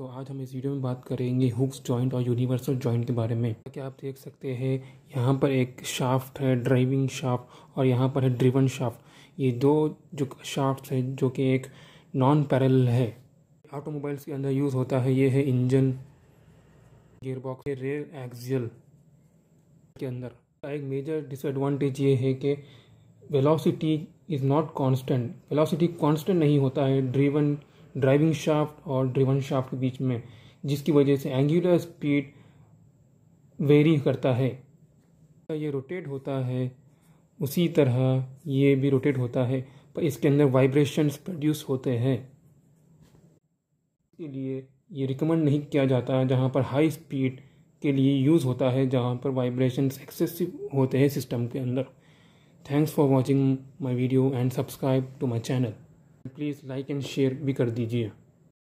दोस्तों आज हम इस वीडियो में बात करेंगे हुक्स जॉइंट और यूनिवर्सल जॉइंट के बारे में क्या आप देख सकते हैं यहाँ पर एक शाफ्ट है ड्राइविंग शाफ्ट और यहाँ पर है ड्रिवन शाफ्ट ये दो जो शाफ्ट है जो कि एक नॉन पैरल है ऑटोमोबाइल्स के अंदर यूज़ होता है ये है इंजन गेयरबॉक्स रेयर एक्सियल के अंदर एक मेजर डिसएडवांटेज ये है कि velocity is not constant velocity constant नहीं होता है ड्रीवन ड्राइविंग शाफ्ट और ड्रिवन शाफ्ट के बीच में जिसकी वजह से एंगुलर स्पीड वेरी करता है तो ये रोटेट होता है उसी तरह ये भी रोटेट होता है पर इसके अंदर वाइब्रेशंस प्रोड्यूस होते हैं इसलिए ये रिकमेंड नहीं किया जाता जहाँ पर हाई स्पीड के लिए यूज़ होता है जहाँ पर वाइब्रेशंस एक्सेसिव होते हैं सिस्टम के अंदर thanks for watching my video and subscribe to my channel please like and share भी कर दीजिए